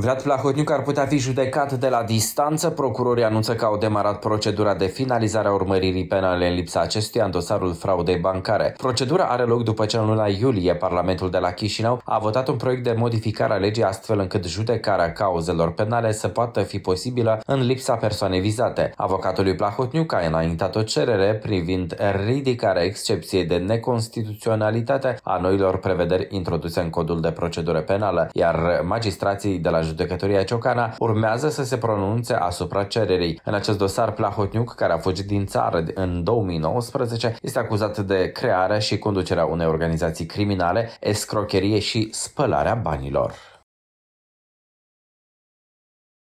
Vlad Plahotniuc ar putea fi judecat de la distanță. Procurorii anunță că au demarat procedura de finalizare a urmăririi penale în lipsa acestuia în dosarul fraudei bancare. Procedura are loc după ce în luna iulie Parlamentul de la Chișinău a votat un proiect de modificare a legii astfel încât judecarea cauzelor penale să poată fi posibilă în lipsa persoanei vizate. Avocatul lui Plahotniuc a înaintat o cerere privind ridicarea excepției de neconstituționalitate a noilor prevederi introduse în codul de procedură penală, iar magistrații de la judecătoria Ciocana urmează să se pronunțe asupra cererii. În acest dosar, Plahotniuc, care a fugit din țară în 2019, este acuzat de crearea și conducerea unei organizații criminale, escrocherie și spălarea banilor.